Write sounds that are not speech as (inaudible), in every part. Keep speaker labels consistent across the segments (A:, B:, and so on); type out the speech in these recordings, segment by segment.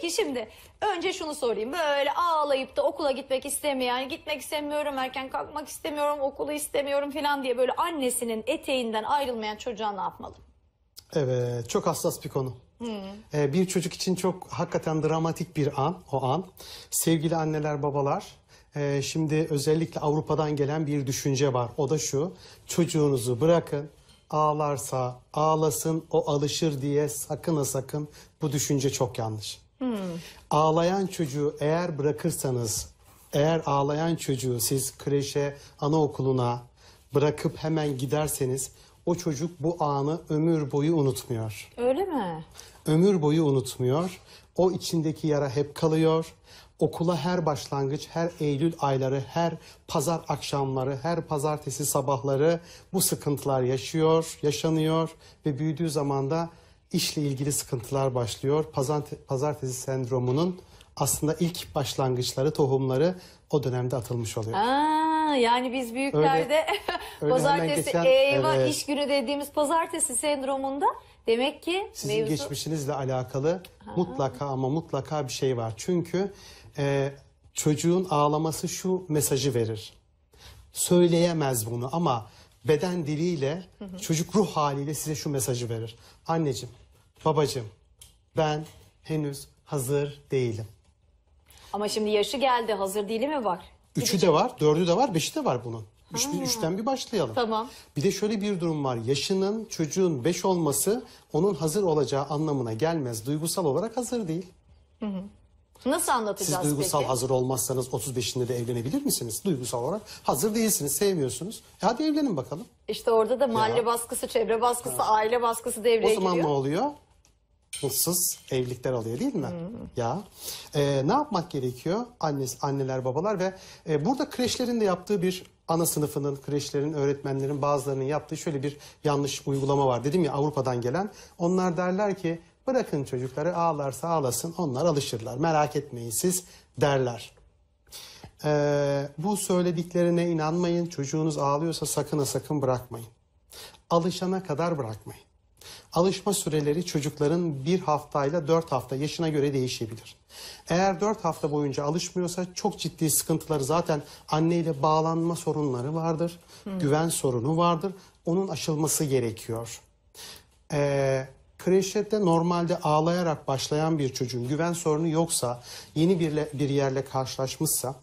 A: Peki şimdi önce şunu sorayım. Böyle ağlayıp da okula gitmek istemeyen, gitmek istemiyorum, erken kalkmak istemiyorum, okulu istemiyorum falan diye böyle annesinin eteğinden ayrılmayan çocuğa ne yapmalı?
B: Evet, çok hassas bir konu. Hmm. Ee, bir çocuk için çok hakikaten dramatik bir an o an. Sevgili anneler babalar e, şimdi özellikle Avrupa'dan gelen bir düşünce var. O da şu çocuğunuzu bırakın ağlarsa ağlasın o alışır diye sakın sakın bu düşünce çok yanlış. Hmm. Ağlayan çocuğu eğer bırakırsanız, eğer ağlayan çocuğu siz kreşe, anaokuluna bırakıp hemen giderseniz o çocuk bu anı ömür boyu unutmuyor.
A: Öyle mi?
B: Ömür boyu unutmuyor. O içindeki yara hep kalıyor. Okula her başlangıç, her Eylül ayları, her pazar akşamları, her pazartesi sabahları bu sıkıntılar yaşıyor, yaşanıyor ve büyüdüğü zaman da işle ilgili sıkıntılar başlıyor. Pazartesi sendromunun aslında ilk başlangıçları, tohumları o dönemde atılmış oluyor.
A: Aa, yani biz büyüklerde öyle, (laughs) öyle pazartesi geçen, eyvah evet, iş günü dediğimiz pazartesi sendromunda demek ki sizin mevzu...
B: geçmişinizle alakalı ha. mutlaka ama mutlaka bir şey var. Çünkü e, çocuğun ağlaması şu mesajı verir. Söyleyemez bunu ama beden diliyle hı hı. çocuk ruh haliyle size şu mesajı verir. Anneciğim Babacığım ben henüz hazır değilim.
A: Ama şimdi yaşı geldi. Hazır değil mi var?
B: Üçü de var, dördü de var, beşi de var bunun. Üç, üçten bir başlayalım. Tamam. Bir de şöyle bir durum var. Yaşının çocuğun beş olması onun hazır olacağı anlamına gelmez. Duygusal olarak hazır değil.
A: Nasıl Siz duygusal peki? hazır
B: olmazsanız 35'inde de evlenebilir misiniz? Duygusal olarak hazır değilsiniz, sevmiyorsunuz. E hadi evlenin bakalım.
A: İşte orada da mahalle baskısı, çevre baskısı, aile baskısı devreye giriyor. o zaman giriyor. ne
B: oluyor? pulsuz evlilikler alıyor değil mi? Hmm. Ya e, ne yapmak gerekiyor Annes, anneler babalar ve e, burada kreşlerin de yaptığı bir ana sınıfının, kreşlerin, öğretmenlerin bazılarının yaptığı şöyle bir yanlış uygulama var. Dedim ya Avrupa'dan gelen. Onlar derler ki bırakın çocukları ağlarsa ağlasın onlar alışırlar merak etmeyin siz derler. Ee, bu söylediklerine inanmayın çocuğunuz ağlıyorsa sakın sakın bırakmayın. Alışana kadar bırakmayın. Alışma süreleri çocukların bir haftayla dört hafta yaşına göre değişebilir. Eğer dört hafta boyunca alışmıyorsa çok ciddi sıkıntıları zaten anneyle bağlanma sorunları vardır. Hmm. Güven sorunu vardır. Onun aşılması gerekiyor. Ee, kreşette normalde ağlayarak başlayan bir çocuğun güven sorunu yoksa, yeni bir, bir yerle karşılaşmışsa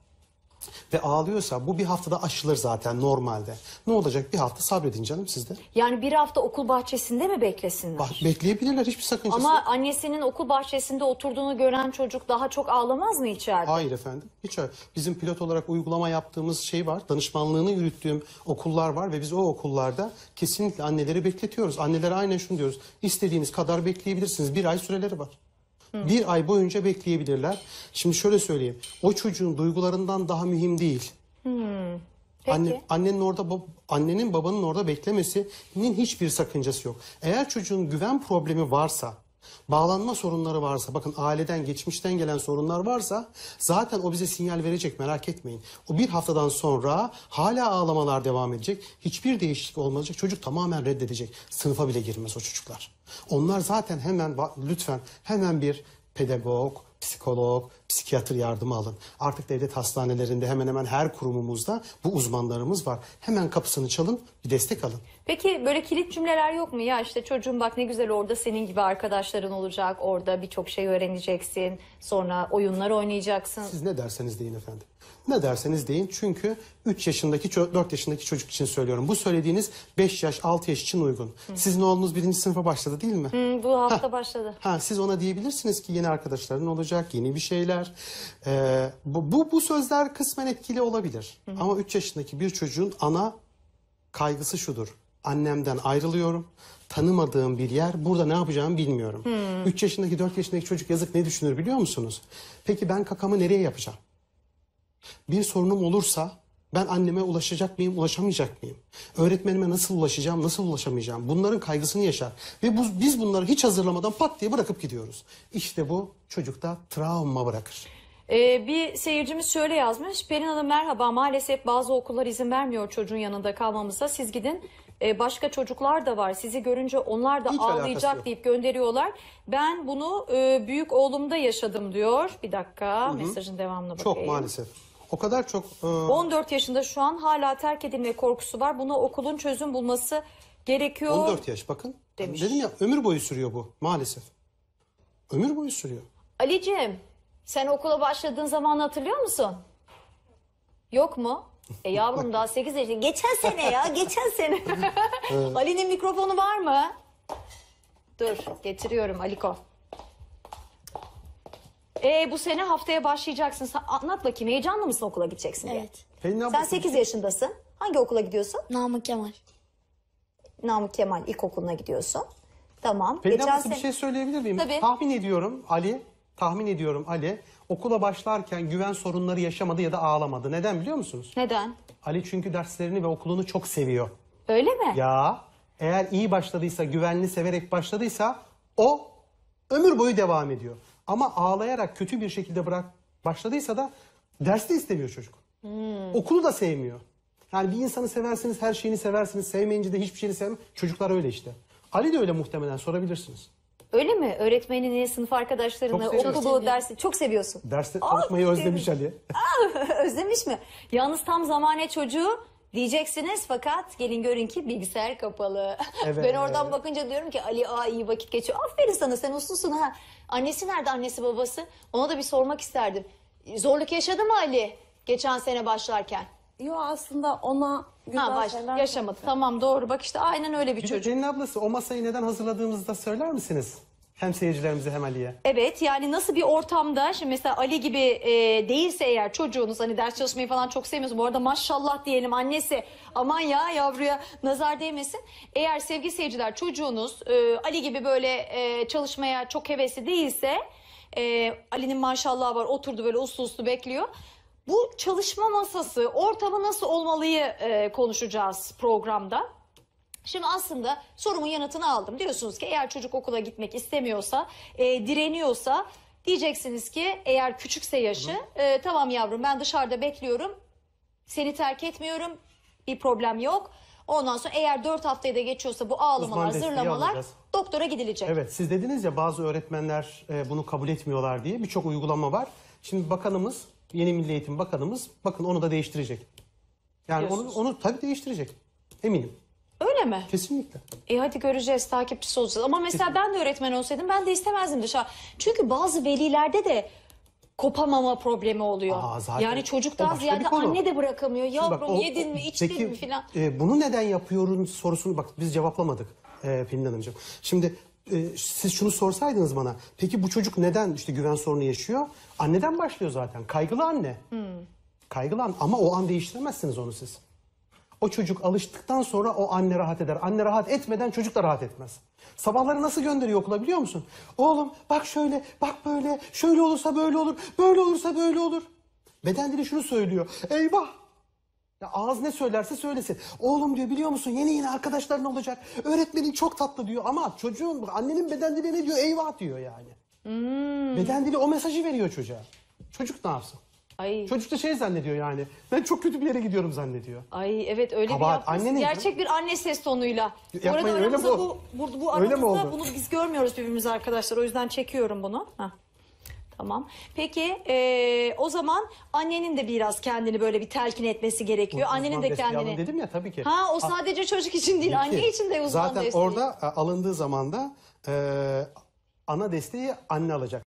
B: ve ağlıyorsa bu bir haftada aşılır zaten normalde. Ne olacak bir hafta sabredin canım sizde.
A: Yani bir hafta okul bahçesinde mi beklesinler? Bak,
B: bekleyebilirler hiçbir sakıncası Ama yok.
A: annesinin okul bahçesinde oturduğunu gören çocuk daha çok ağlamaz mı içeride? Hayır
B: efendim hiç öyle. Bizim pilot olarak uygulama yaptığımız şey var. Danışmanlığını yürüttüğüm okullar var ve biz o okullarda kesinlikle anneleri bekletiyoruz. Annelere aynen şunu diyoruz. İstediğiniz kadar bekleyebilirsiniz. Bir ay süreleri var. Bir ay boyunca bekleyebilirler. Şimdi şöyle söyleyeyim. O çocuğun duygularından daha mühim değil. Hı. Peki. Anne, annenin orada annenin babanın orada beklemesinin hiçbir sakıncası yok. Eğer çocuğun güven problemi varsa Bağlanma sorunları varsa, bakın aileden, geçmişten gelen sorunlar varsa zaten o bize sinyal verecek merak etmeyin. O bir haftadan sonra hala ağlamalar devam edecek. Hiçbir değişiklik olmayacak. Çocuk tamamen reddedecek. Sınıfa bile girmez o çocuklar. Onlar zaten hemen lütfen hemen bir pedagog, psikolog, psikiyatr yardımı alın. Artık devlet hastanelerinde hemen hemen her kurumumuzda bu uzmanlarımız var. Hemen kapısını çalın, bir destek alın.
A: Peki böyle kilit cümleler yok mu? Ya işte çocuğum bak ne güzel orada senin gibi arkadaşların olacak. Orada birçok şey öğreneceksin. Sonra oyunlar oynayacaksın. Siz ne
B: derseniz deyin efendim. Ne derseniz deyin çünkü 3 yaşındaki 4 yaşındaki çocuk için söylüyorum. Bu söylediğiniz 5 yaş 6 yaş için uygun. Hı. Sizin oğlunuz 1. sınıfa başladı değil mi?
A: Hı, bu hafta ha. başladı.
B: Ha, siz ona diyebilirsiniz ki yeni arkadaşların olacak, yeni bir şeyler sözler. E, ee, bu, bu, bu sözler kısmen etkili olabilir. Hı hı. Ama 3 yaşındaki bir çocuğun ana kaygısı şudur. Annemden ayrılıyorum. Tanımadığım bir yer. Burada ne yapacağımı bilmiyorum. 3 yaşındaki 4 yaşındaki çocuk yazık ne düşünür biliyor musunuz? Peki ben kakamı nereye yapacağım? Bir sorunum olursa ben anneme ulaşacak mıyım, ulaşamayacak mıyım? Öğretmenime nasıl ulaşacağım, nasıl ulaşamayacağım? Bunların kaygısını yaşar. Ve bu, biz bunları hiç hazırlamadan pat diye bırakıp gidiyoruz. İşte bu çocukta travma bırakır.
A: Ee, bir seyircimiz şöyle yazmış. Pelin Hanım merhaba maalesef bazı okullar izin vermiyor çocuğun yanında kalmamıza. Siz gidin ee, başka çocuklar da var. Sizi görünce onlar da Hiç ağlayacak deyip gönderiyorlar. Ben bunu e, büyük oğlumda yaşadım diyor. Bir dakika Hı -hı. mesajın devamına bakayım. Çok maalesef.
B: O kadar çok... E...
A: 14 yaşında şu an hala terk edilme korkusu var. Buna okulun çözüm bulması gerekiyor. 14 yaş bakın. Demiş. Dedim ya
B: ömür boyu sürüyor bu maalesef. Ömür boyu sürüyor.
A: Ali'ciğim sen okula başladığın zaman hatırlıyor musun? Yok mu? E yavrum daha 8 yaşında. Geçen sene ya (laughs) geçen sene. (laughs) Ali'nin mikrofonu var mı? Dur getiriyorum Aliko. Ee, bu sene haftaya başlayacaksın. Sen anlat bakayım heyecanlı mısın okula gideceksin diye. Evet. Sen 8 yaşındasın. Hangi okula gidiyorsun? Namık Kemal. Namık Kemal İlkokulu'na gidiyorsun. Tamam. Pelin Geçen ablası bir şey
B: söyleyebilir miyim? Tabii. Tahmin ediyorum Ali, tahmin ediyorum Ali okula başlarken güven sorunları yaşamadı ya da ağlamadı. Neden biliyor musunuz? Neden? Ali çünkü derslerini ve okulunu çok seviyor. Öyle mi? Ya eğer iyi başladıysa, güvenli severek başladıysa o ömür boyu devam ediyor. Ama ağlayarak kötü bir şekilde bırak başladıysa da dersi de istemiyor çocuk. Hmm. Okulu da sevmiyor. Yani bir insanı seversiniz, her şeyini seversiniz. Sevmeyince de hiçbir şeyini sevmez. Çocuklar öyle işte. Ali de öyle muhtemelen sorabilirsiniz.
A: Öyle mi? Öğretmenini, sınıf arkadaşlarını, okulu, dersi çok seviyorsun. Dersi çalışmayı özlemiş Ali. Aa, (laughs) özlemiş mi? Yalnız tam zamane çocuğu diyeceksiniz fakat gelin görün ki bilgisayar kapalı. (laughs) Evet, ben oradan evet. bakınca diyorum ki Ali aa iyi vakit geçiyor. Aferin sana sen uslusun ha. Annesi nerede annesi babası? Ona da bir sormak isterdim. Zorluk yaşadı mı Ali geçen sene başlarken? Yok aslında ona güzel ha, baş, şeyler... Yaşamadı tamam doğru bak işte aynen öyle bir, bir çocuk. Cenin
B: ablası o masayı neden hazırladığımızı da söyler misiniz? hem seyircilerimize hem Ali'ye.
A: Evet yani nasıl bir ortamda şimdi mesela Ali gibi e, değilse eğer çocuğunuz hani ders çalışmayı falan çok sevmiyorsa Bu arada maşallah diyelim annesi aman ya yavruya nazar değmesin. Eğer sevgi seyirciler çocuğunuz e, Ali gibi böyle e, çalışmaya çok hevesli değilse e, Ali'nin maşallah var oturdu böyle uslu uslu bekliyor. Bu çalışma masası ortamı nasıl olmalıyı e, konuşacağız programda. Şimdi aslında sorumun yanıtını aldım. Diyorsunuz ki eğer çocuk okula gitmek istemiyorsa, e, direniyorsa diyeceksiniz ki eğer küçükse yaşı e, tamam yavrum ben dışarıda bekliyorum. Seni terk etmiyorum. Bir problem yok. Ondan sonra eğer 4 haftaya da geçiyorsa bu ağlamalar, zırlamalar doktora gidilecek. Evet
B: siz dediniz ya bazı öğretmenler e, bunu kabul etmiyorlar diye birçok uygulama var. Şimdi bakanımız, yeni Milli Eğitim Bakanımız bakın onu da değiştirecek. Yani onu, Diyorsunuz. onu tabii değiştirecek. Eminim.
A: Öyle mi? Kesinlikle. E hadi göreceğiz, takipçisi olacağız. Ama mesela Kesinlikle. ben de öğretmen olsaydım ben de istemezdim dışarı. Çünkü bazı velilerde de kopamama problemi oluyor. Aa, zaten yani çocuktan ziyade anne de bırakamıyor. Şimdi Yavrum bak, o, yedin mi, içtin peki, mi filan.
B: E, bunu neden yapıyoruz sorusunu bak biz cevaplamadık e, Pelin Hanımcığım. Şimdi e, siz şunu sorsaydınız bana. Peki bu çocuk neden işte güven sorunu yaşıyor? Anneden başlıyor zaten. Kaygılı anne. Hmm. Kaygılı anne ama o an değiştiremezsiniz onu siz. O çocuk alıştıktan sonra o anne rahat eder. Anne rahat etmeden çocuk da rahat etmez. Sabahları nasıl gönderiyor okula biliyor musun? Oğlum bak şöyle, bak böyle, şöyle olursa böyle olur, böyle olursa böyle olur. Beden dili şunu söylüyor. Eyvah! Ya ağız ne söylerse söylesin. Oğlum diyor biliyor musun yeni yeni arkadaşların olacak. Öğretmenin çok tatlı diyor ama çocuğun annenin beden dili ne diyor? Eyvah diyor yani.
A: Hmm. Beden
B: dili o mesajı veriyor çocuğa. Çocuk ne yapsın? Ay. Çocuk da şey zannediyor yani. Ben çok kötü bir yere gidiyorum zannediyor.
A: Ay evet öyle Kabahat. bir yaptınız. Gerçek bir anne ses tonuyla. Yapmayın, bu arada öyle mi bu, bu, bu, bu öyle mi oldu? bunu biz görmüyoruz birbirimizi arkadaşlar. O yüzden çekiyorum bunu. Heh. Tamam. Peki e, o zaman annenin de biraz kendini böyle bir telkin etmesi gerekiyor. Uzman annenin de kendini. dedim ya tabii ki. Ha o sadece ah, çocuk için değil peki. anne için de uzman Zaten orada
B: e, alındığı zaman da e, ana desteği anne alacak.